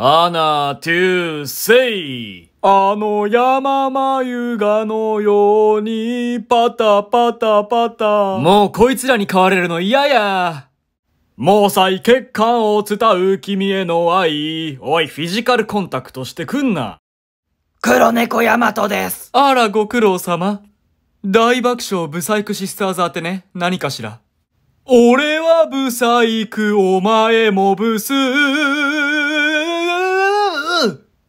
花トゥーセイあの山眉がのようにパタパタパタもうこいつらに買われるの嫌や毛細血管を伝う君への愛おいフィジカルコンタクトしてくんな黒猫ヤマトですあらご苦労様大爆笑ブサイクシスターズ宛てね何かしら俺はブサイクお前もブス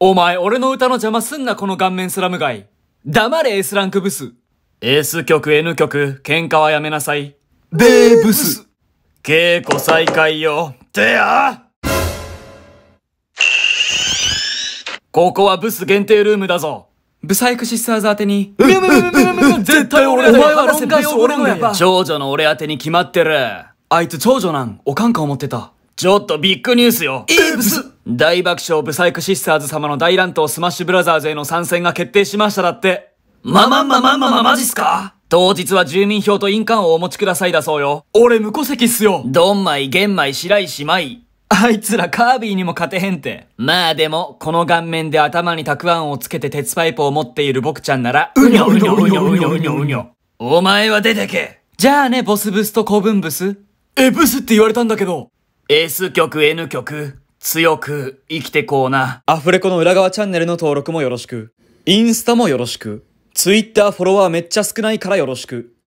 お前、俺の歌の邪魔すんな、この顔面スラム街。黙れ、S ランクブス。S 曲、N 曲、喧嘩はやめなさい。でーブス。稽古再開よ。てやここはブス限定ルームだぞ。ブサイクシスターズ宛てに。絶対俺だよ。お前は論外を俺のやば。長女の俺宛てに決まってる。あいつ長女なん、おかんか思ってた。ちょっとビッグニュースよ。イーブス大爆笑ブサイクシスターズ様の大乱闘スマッシュブラザーズへの参戦が決定しましただって。まままままままじっすか当日は住民票と印鑑をお持ちくださいだそうよ。俺無戸籍っすよ。ドンマイ、玄米、白石舞。あいつらカービィにも勝てへんって。まあでも、この顔面で頭にたくあんをつけて鉄パイプを持っている僕ちゃんなら、うにょうにょうにょうにょうにょうにょ。お前は出てけ。じゃあね、ボスブスと古文ブス。え、ブスって言われたんだけど。S 曲、N 曲。強く生きてこうな。アフレコの裏側チャンネルの登録もよろしく。インスタもよろしく。ツイッターフォロワーめっちゃ少ないからよろしく。